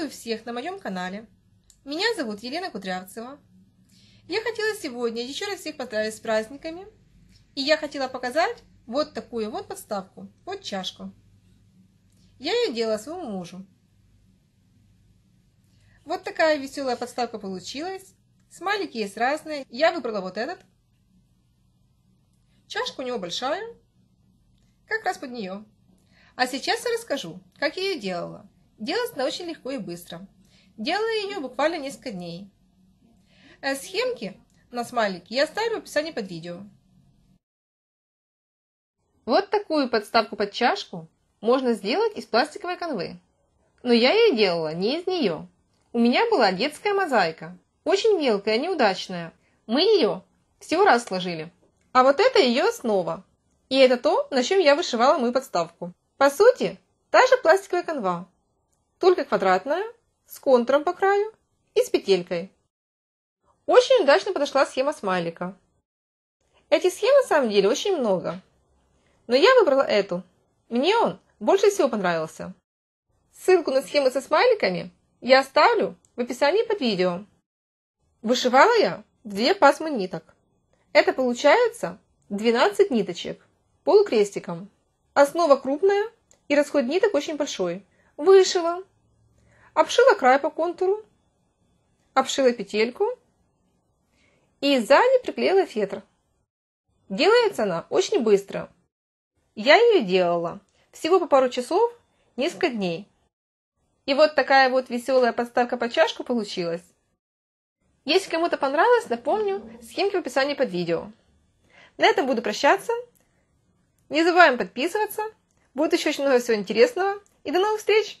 Приветствую всех на моем канале. Меня зовут Елена Кудрявцева. Я хотела сегодня еще раз всех поздравить с праздниками. И я хотела показать вот такую вот подставку, вот чашку. Я ее делала своему мужу. Вот такая веселая подставка получилась. Смайлики есть разные. Я выбрала вот этот. Чашка у него большая, как раз под нее. А сейчас я расскажу, как я ее делала. Делается очень легко и быстро. Делаю ее буквально несколько дней. Э, схемки на смайлики я оставлю в описании под видео. Вот такую подставку под чашку можно сделать из пластиковой канвы. Но я ее делала не из нее. У меня была детская мозаика, очень мелкая, неудачная. Мы ее всего раз сложили. А вот это ее основа. И это то, на чем я вышивала мою подставку. По сути, та же пластиковая канва, только квадратная, с контуром по краю и с петелькой. Очень удачно подошла схема смайлика. Этих схем на самом деле очень много. Но я выбрала эту. Мне он больше всего понравился. Ссылку на схемы со смайликами я оставлю в описании под видео. Вышивала я две пасмы ниток. Это получается 12 ниточек полукрестиком. Основа крупная и расход ниток очень большой. Вышила, обшила край по контуру, обшила петельку и сзади приклеила фетр. Делается она очень быстро. Я ее делала всего по пару часов, несколько дней. И вот такая вот веселая подставка по чашку получилась. Если кому-то понравилось, напомню, схемки в описании под видео. На этом буду прощаться. Не забываем подписываться. Будет еще очень много всего интересного. И до новых встреч!